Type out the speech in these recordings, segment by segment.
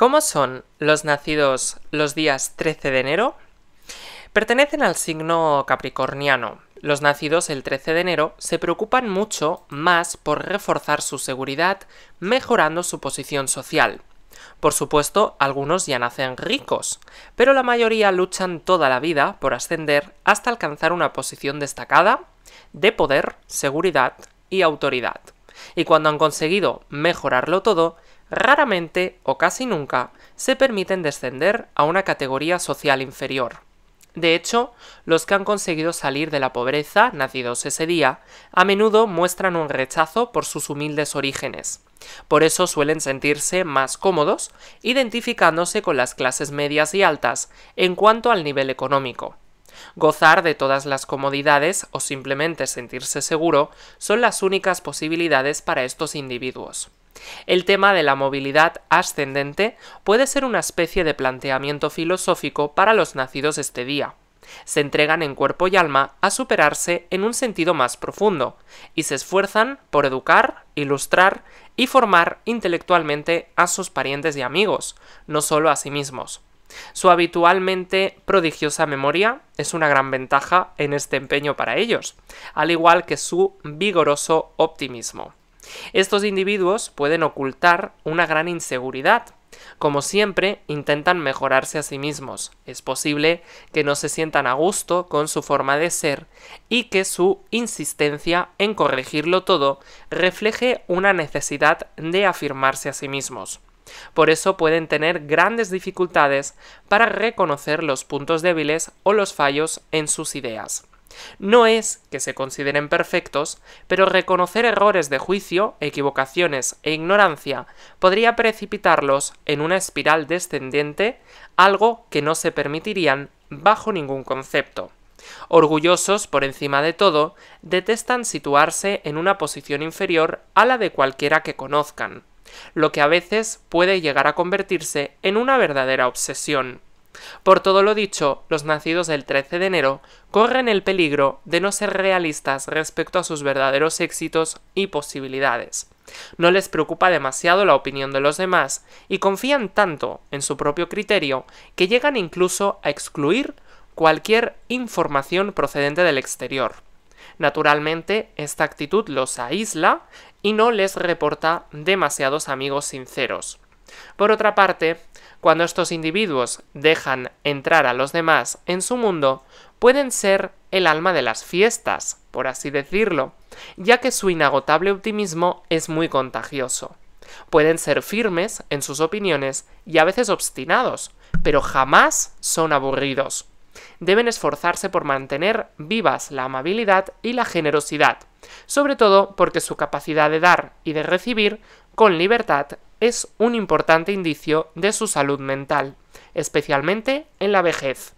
¿Cómo son los nacidos los días 13 de enero? Pertenecen al signo capricorniano. Los nacidos el 13 de enero se preocupan mucho más por reforzar su seguridad, mejorando su posición social. Por supuesto, algunos ya nacen ricos, pero la mayoría luchan toda la vida por ascender hasta alcanzar una posición destacada de poder, seguridad y autoridad. Y cuando han conseguido mejorarlo todo, raramente o casi nunca se permiten descender a una categoría social inferior. De hecho, los que han conseguido salir de la pobreza, nacidos ese día, a menudo muestran un rechazo por sus humildes orígenes. Por eso suelen sentirse más cómodos, identificándose con las clases medias y altas en cuanto al nivel económico. Gozar de todas las comodidades o simplemente sentirse seguro son las únicas posibilidades para estos individuos. El tema de la movilidad ascendente puede ser una especie de planteamiento filosófico para los nacidos este día. Se entregan en cuerpo y alma a superarse en un sentido más profundo, y se esfuerzan por educar, ilustrar y formar intelectualmente a sus parientes y amigos, no solo a sí mismos. Su habitualmente prodigiosa memoria es una gran ventaja en este empeño para ellos, al igual que su vigoroso optimismo. Estos individuos pueden ocultar una gran inseguridad. Como siempre, intentan mejorarse a sí mismos. Es posible que no se sientan a gusto con su forma de ser y que su insistencia en corregirlo todo refleje una necesidad de afirmarse a sí mismos. Por eso pueden tener grandes dificultades para reconocer los puntos débiles o los fallos en sus ideas. No es que se consideren perfectos, pero reconocer errores de juicio, equivocaciones e ignorancia podría precipitarlos en una espiral descendente, algo que no se permitirían bajo ningún concepto. Orgullosos por encima de todo, detestan situarse en una posición inferior a la de cualquiera que conozcan, lo que a veces puede llegar a convertirse en una verdadera obsesión. Por todo lo dicho, los nacidos del 13 de enero corren el peligro de no ser realistas respecto a sus verdaderos éxitos y posibilidades. No les preocupa demasiado la opinión de los demás y confían tanto en su propio criterio que llegan incluso a excluir cualquier información procedente del exterior. Naturalmente, esta actitud los aísla y no les reporta demasiados amigos sinceros. Por otra parte, cuando estos individuos dejan entrar a los demás en su mundo, pueden ser el alma de las fiestas, por así decirlo, ya que su inagotable optimismo es muy contagioso. Pueden ser firmes en sus opiniones y a veces obstinados, pero jamás son aburridos. Deben esforzarse por mantener vivas la amabilidad y la generosidad, sobre todo porque su capacidad de dar y de recibir con libertad es un importante indicio de su salud mental, especialmente en la vejez.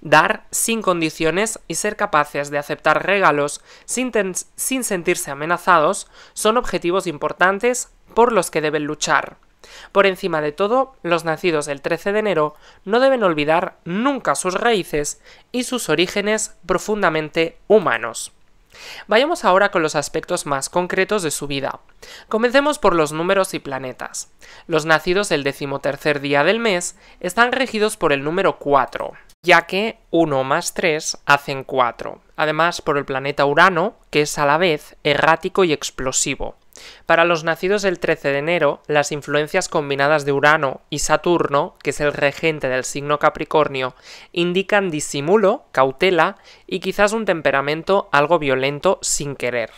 Dar sin condiciones y ser capaces de aceptar regalos sin, sentirse amenazados son objetivos importantes por los que deben luchar. Por encima de todo, los nacidos el 13 de enero no deben olvidar nunca sus raíces y sus orígenes profundamente humanos. Vayamos ahora con los aspectos más concretos de su vida. Comencemos por los números y planetas. Los nacidos el decimotercer día del mes están regidos por el número 4, ya que 1 más 3 hacen 4. Además, por el planeta Urano, que es a la vez errático y explosivo. Para los nacidos el 13 de enero, las influencias combinadas de Urano y Saturno, que es el regente del signo Capricornio, indican disimulo, cautela y quizás un temperamento algo violento sin querer.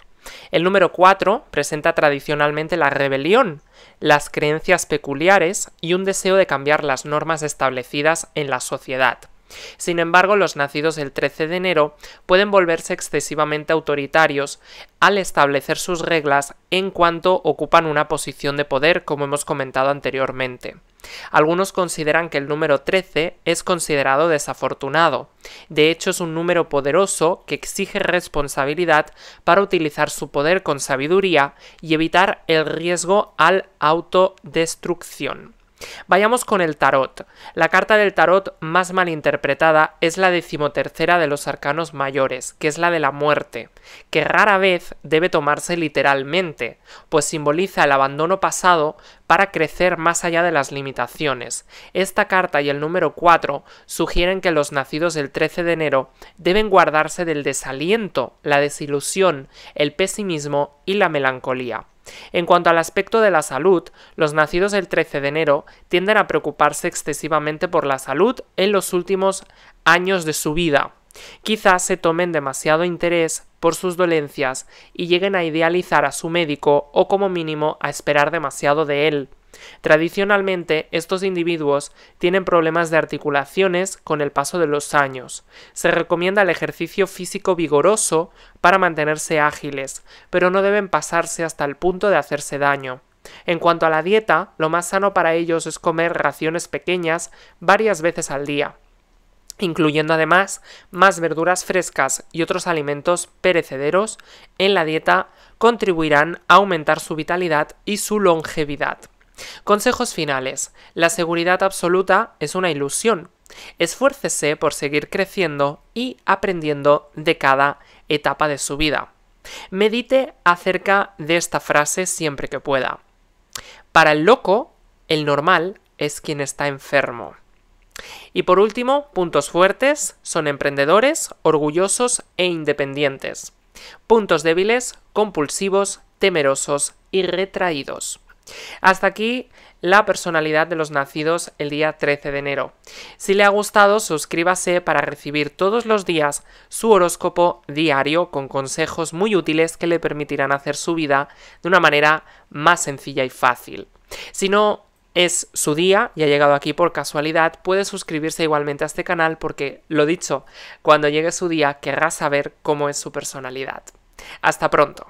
El número 4 presenta tradicionalmente la rebelión, las creencias peculiares y un deseo de cambiar las normas establecidas en la sociedad. Sin embargo, los nacidos el 13 de enero pueden volverse excesivamente autoritarios al establecer sus reglas en cuanto ocupan una posición de poder, como hemos comentado anteriormente. Algunos consideran que el número 13 es considerado desafortunado. De hecho, es un número poderoso que exige responsabilidad para utilizar su poder con sabiduría y evitar el riesgo al autodestrucción. Vayamos con el tarot. La carta del tarot más mal interpretada es la decimotercera de los arcanos mayores, que es la de la muerte, que rara vez debe tomarse literalmente, pues simboliza el abandono pasado para crecer más allá de las limitaciones. Esta carta y el número 4 sugieren que los nacidos del 13 de enero deben guardarse del desaliento, la desilusión, el pesimismo y la melancolía. En cuanto al aspecto de la salud, los nacidos el 13 de enero tienden a preocuparse excesivamente por la salud en los últimos años de su vida. Quizás se tomen demasiado interés por sus dolencias y lleguen a idealizar a su médico o como mínimo a esperar demasiado de él. Tradicionalmente, estos individuos tienen problemas de articulaciones con el paso de los años. Se recomienda el ejercicio físico vigoroso para mantenerse ágiles, pero no deben pasarse hasta el punto de hacerse daño. En cuanto a la dieta, lo más sano para ellos es comer raciones pequeñas varias veces al día, incluyendo además más verduras frescas y otros alimentos perecederos en la dieta, contribuirán a aumentar su vitalidad y su longevidad. Consejos finales. La seguridad absoluta es una ilusión. Esfuércese por seguir creciendo y aprendiendo de cada etapa de su vida. Medite acerca de esta frase siempre que pueda. Para el loco, el normal es quien está enfermo. Y por último, puntos fuertes son emprendedores, orgullosos e independientes. Puntos débiles, compulsivos, temerosos y retraídos. Hasta aquí la personalidad de los nacidos el día 13 de enero. Si le ha gustado, suscríbase para recibir todos los días su horóscopo diario con consejos muy útiles que le permitirán hacer su vida de una manera más sencilla y fácil. Si no es su día y ha llegado aquí por casualidad, puede suscribirse igualmente a este canal porque, lo dicho, cuando llegue su día querrá saber cómo es su personalidad. Hasta pronto.